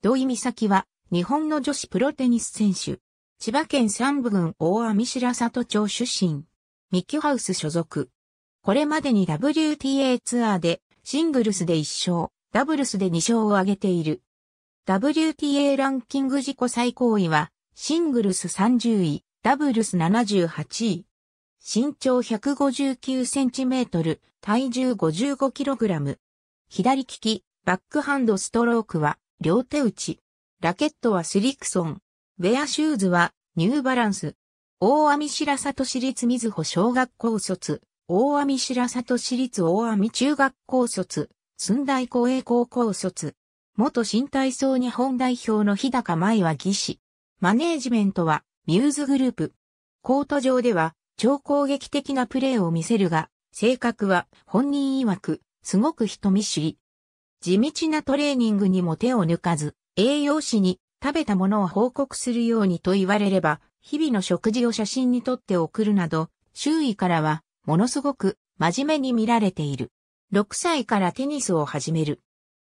土井美咲は、日本の女子プロテニス選手。千葉県三部郡大網白里町出身。ミッキュハウス所属。これまでに WTA ツアーで、シングルスで1勝、ダブルスで2勝を挙げている。WTA ランキング自己最高位は、シングルス30位、ダブルス78位。身長159センチメートル、体重55キログラム。左利き、バックハンドストロークは、両手打ち。ラケットはスリクソン。ウェアシューズはニューバランス。大網白里市立水穂小学校卒。大網白里市立大網中学校卒。寸大公営高校卒。元新体操日本代表の日高舞は技師。マネージメントはミューズグループ。コート上では超攻撃的なプレーを見せるが、性格は本人曰く、すごく人見知り。地道なトレーニングにも手を抜かず、栄養士に食べたものを報告するようにと言われれば、日々の食事を写真に撮って送るなど、周囲からは、ものすごく、真面目に見られている。6歳からテニスを始める。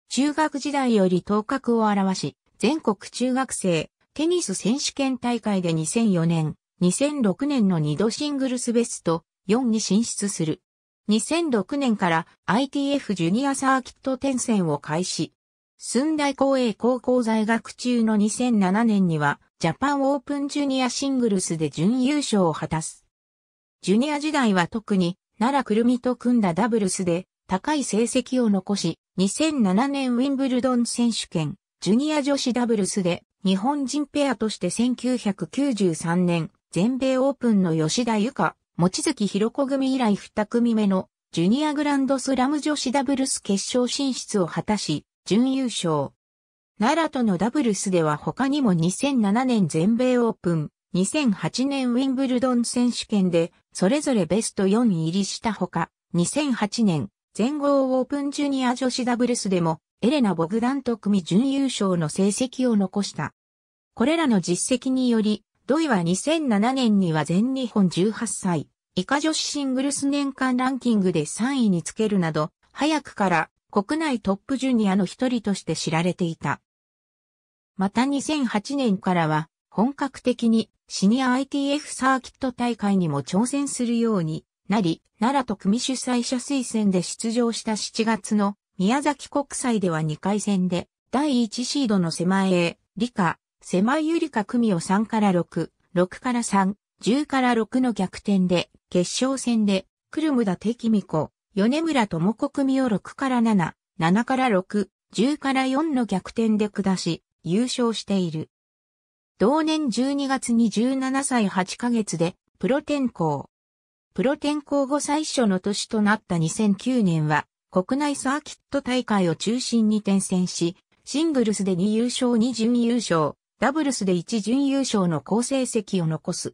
中学時代より頭角を表し、全国中学生テニス選手権大会で2004年、2006年の2度シングルスベスト4に進出する。2006年から ITF ジュニアサーキット転戦を開始。寸大公営高校在学中の2007年には、ジャパンオープンジュニアシングルスで準優勝を果たす。ジュニア時代は特に、奈良くるみと組んだダブルスで、高い成績を残し、2007年ウィンブルドン選手権、ジュニア女子ダブルスで、日本人ペアとして1993年、全米オープンの吉田由香、餅月ひ子組以来二組目のジュニアグランドスラム女子ダブルス決勝進出を果たし、準優勝。奈良とのダブルスでは他にも2007年全米オープン、2008年ウィンブルドン選手権で、それぞれベスト4入りしたほか、2008年全豪オープンジュニア女子ダブルスでも、エレナ・ボグダンと組準優勝の成績を残した。これらの実績により、土井は2007年には全日本18歳、以下女子シングルス年間ランキングで3位につけるなど、早くから国内トップジュニアの一人として知られていた。また2008年からは、本格的にシニア ITF サーキット大会にも挑戦するようになり、奈良と組主催者推薦で出場した7月の宮崎国際では2回戦で第1シードの狭江、理科、狭いゆりか組を3から6、6から3、10から6の逆転で、決勝戦で、クルムダテキミコ、米村智子組を6から7、7から6、10から4の逆転で下し、優勝している。同年12月に17歳8ヶ月で、プロ転向。プロ転向後最初の年となった2009年は、国内サーキット大会を中心に転戦し、シングルスで2優勝2準優勝、ダブルスで一準優勝の好成績を残す。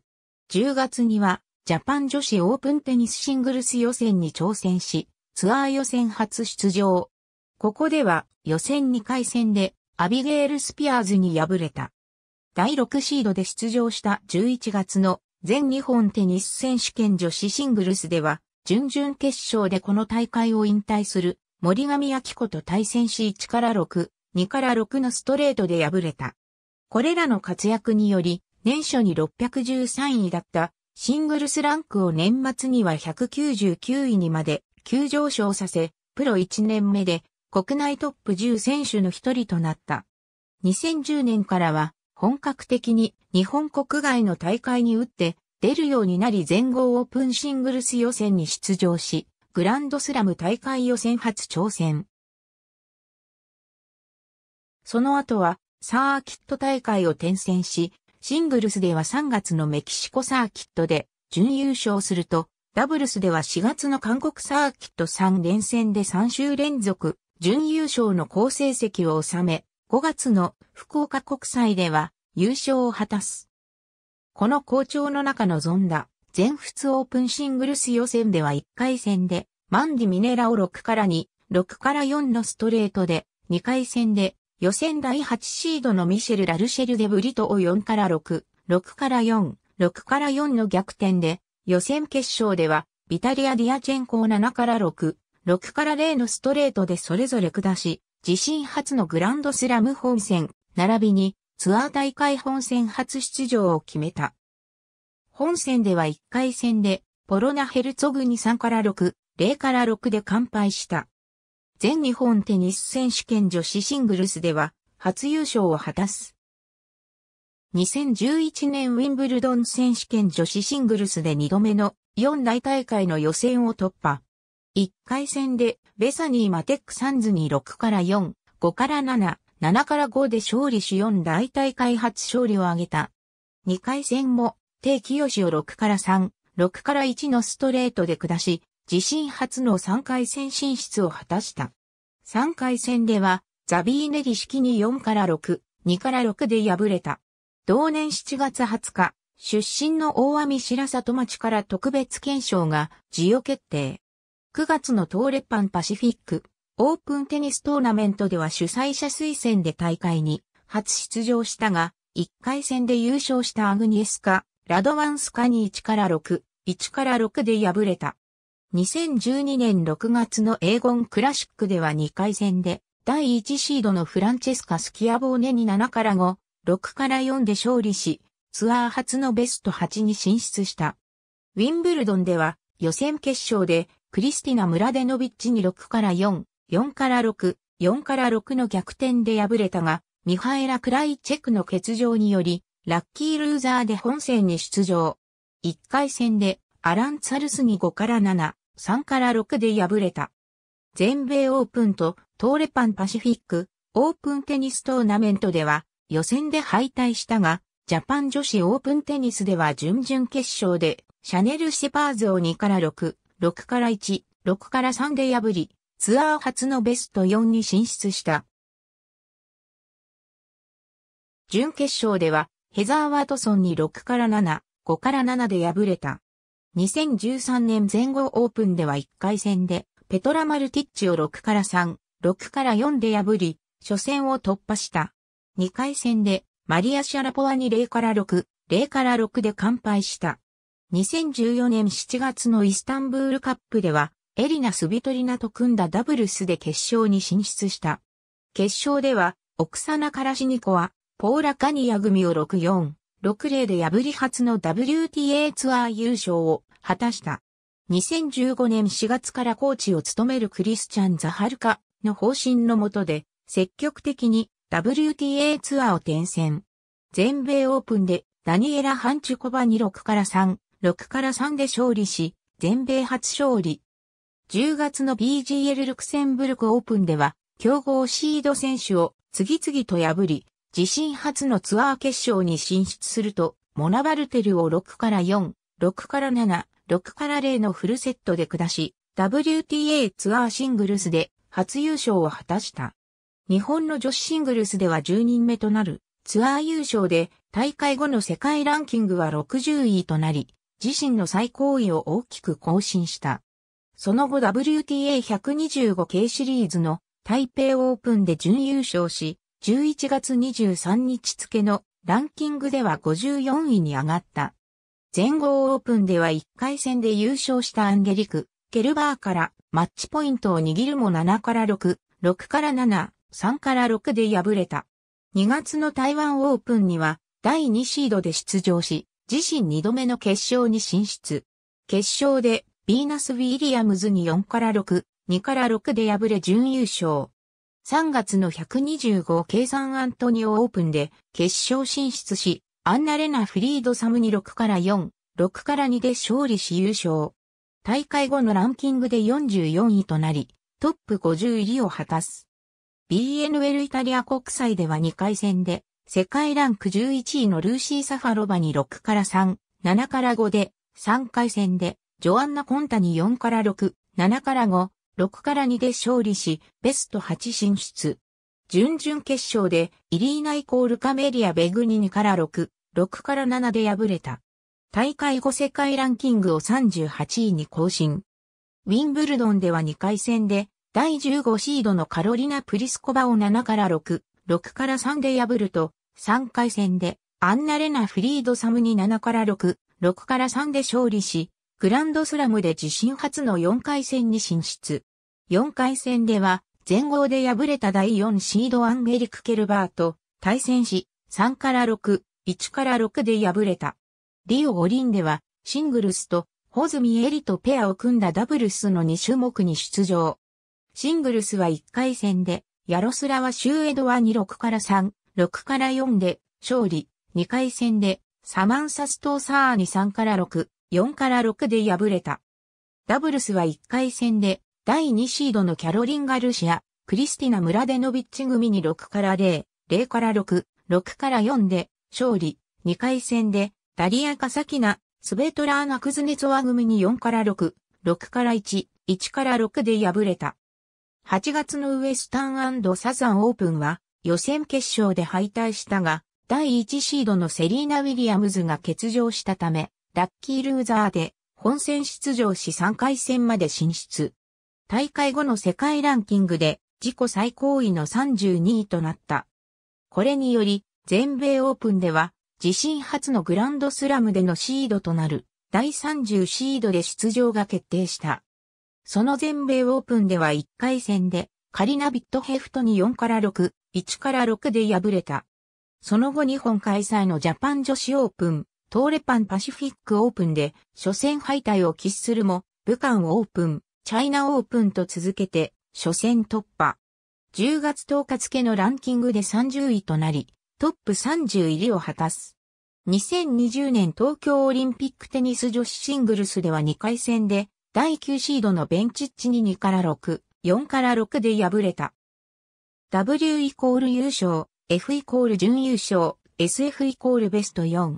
10月には、ジャパン女子オープンテニスシングルス予選に挑戦し、ツアー予選初出場。ここでは、予選2回戦で、アビゲール・スピアーズに敗れた。第6シードで出場した11月の全日本テニス選手権女子シングルスでは、準々決勝でこの大会を引退する森上明子と対戦し1から6、2から6のストレートで敗れた。これらの活躍により、年初に613位だったシングルスランクを年末には199位にまで急上昇させ、プロ1年目で国内トップ10選手の一人となった。2010年からは本格的に日本国外の大会に打って出るようになり全豪オープンシングルス予選に出場し、グランドスラム大会予選初挑戦。その後はサーキット大会を転戦し、シングルスでは3月のメキシコサーキットで準優勝すると、ダブルスでは4月の韓国サーキット3連戦で3週連続準優勝の好成績を収め、5月の福岡国際では優勝を果たす。この好調の中臨んだ全仏オープンシングルス予選では1回戦でマンディ・ミネラを6から2、6から4のストレートで、2回戦で予選第8シードのミシェル・ラルシェル・デ・ブリトを4から6、6から4、6から4の逆転で、予選決勝では、ビタリア・ディアチェンコを7から6、6から0のストレートでそれぞれ下し、自身初のグランドスラム本戦、並びにツアー大会本戦初出場を決めた。本戦では1回戦で、ポロナ・ヘルツォグに3から6、0から6で完敗した。全日本テニス選手権女子シングルスでは初優勝を果たす。2011年ウィンブルドン選手権女子シングルスで2度目の4大大会の予選を突破。1回戦でベサニー・マテック・サンズに6から4、5から7、7から5で勝利し4大大会初勝利を挙げた。2回戦も、キヨシを6から3、6から1のストレートで下し、自身初の3回戦進出を果たした。3回戦では、ザビーネリ式に4から6、2から6で敗れた。同年7月20日、出身の大網白里町から特別検証が授与決定。9月の東レパンパシフィックオープンテニストーナメントでは主催者推薦で大会に初出場したが、1回戦で優勝したアグニエスカ、ラドワンスカに1から6、1から6で敗れた。2012年6月のエーゴンクラシックでは2回戦で、第1シードのフランチェスカ・スキアボーネに7から5、6から4で勝利し、ツアー初のベスト8に進出した。ウィンブルドンでは予選決勝でクリスティナ・ムラデノビッチに6から4、4から6、4から6の逆転で敗れたが、ミハエラ・クライチェクの欠場により、ラッキールーザーで本戦に出場。1回戦でアラン・ツァルスに5から7、3から6で敗れた。全米オープンとトーレパンパシフィックオープンテニストーナメントでは予選で敗退したが、ジャパン女子オープンテニスでは準々決勝でシャネル・シェパーズを2から6、6から1、6から3で破り、ツアー初のベスト4に進出した。準決勝では、ヘザー・ワートソンに6から7、5から7で敗れた。2013年全豪オープンでは1回戦で、ペトラ・マルティッチを6から3、6から4で破り、初戦を突破した。2回戦で、マリア・シャラポワに0から6、0から6で完敗した。2014年7月のイスタンブールカップでは、エリナ・スビトリナと組んだダブルスで決勝に進出した。決勝では、オクサナ・カラシニコは、ポーラ・カニヤ組を6-4、6例で破り初の WTA ツアー優勝を果たした。2015年4月からコーチを務めるクリスチャン・ザハルカの方針の下で、積極的に WTA ツアーを転戦。全米オープンでダニエラ・ハンチュコバに6から3、6から3で勝利し、全米初勝利。10月の BGL ルクセンブルクオープンでは、強豪シード選手を次々と破り、自身初のツアー決勝に進出すると、モナバルテルを6から4、6から7、6から0のフルセットで下し、WTA ツアーシングルスで初優勝を果たした。日本の女子シングルスでは10人目となるツアー優勝で大会後の世界ランキングは60位となり、自身の最高位を大きく更新した。その後 WTA125 系シリーズの台北オープンで準優勝し、11月23日付のランキングでは54位に上がった。全豪オープンでは1回戦で優勝したアンゲリク、ケルバーからマッチポイントを握るも7から6、6から7、3から6で敗れた。2月の台湾オープンには第2シードで出場し、自身2度目の決勝に進出。決勝でビーナス・ウィリアムズに4から6、2から6で敗れ準優勝。3月の125計算アントニオオープンで決勝進出し、アンナレナ・フリードサムに6から4、6から2で勝利し優勝。大会後のランキングで44位となり、トップ50入りを果たす。BNL イタリア国際では2回戦で、世界ランク11位のルーシー・サファロバに6から3、7から5で、3回戦で、ジョアンナ・コンタに4から6、7から5、6から2で勝利し、ベスト8進出。準々決勝で、イリーナイコールカメリア・ベグニ2から6、6から7で敗れた。大会後世界ランキングを38位に更新。ウィンブルドンでは2回戦で、第15シードのカロリナ・プリスコバを7から6、6から3で破ると、3回戦で、アンナ・レナ・フリード・サムに7から6、6から3で勝利し、グランドスラムで自身初の4回戦に進出。4回戦では、前後で敗れた第4シードアンゲリク・ケルバーと対戦し、3から6、1から6で敗れた。リオ五輪では、シングルスと、ホズミエリとペアを組んだダブルスの2種目に出場。シングルスは1回戦で、ヤロスラワ・シューエドワに6から3、6から4で勝利、2回戦で、サマンサストーサーに3から6、4から6で敗れた。ダブルスは1回戦で、第2シードのキャロリン・ガルシア、クリスティナ・ムラデノビッチ組に6から0、0から6、6から4で勝利、2回戦で、ダリア・カサキナ、スベトラーナ・クズネツワ組に4から6、6から1、1から6で敗れた。8月のウエスタンサザンオープンは予選決勝で敗退したが、第1シードのセリーナ・ウィリアムズが欠場したため、ラッキールーザーで本戦出場し3回戦まで進出。大会後の世界ランキングで自己最高位の32位となった。これにより、全米オープンでは自身初のグランドスラムでのシードとなる第30シードで出場が決定した。その全米オープンでは1回戦でカリナビットヘフトに4から6、1から6で敗れた。その後日本開催のジャパン女子オープン、トーレパンパシフィックオープンで初戦敗退を喫するも、武漢オープン、チャイナオープンと続けて初戦突破。10月10日付のランキングで30位となり、トップ30入りを果たす。2020年東京オリンピックテニス女子シングルスでは2回戦で、第9シードのベンチッチに2から6、4から6で敗れた。W イコール優勝、F イコール準優勝、SF イコールベスト4。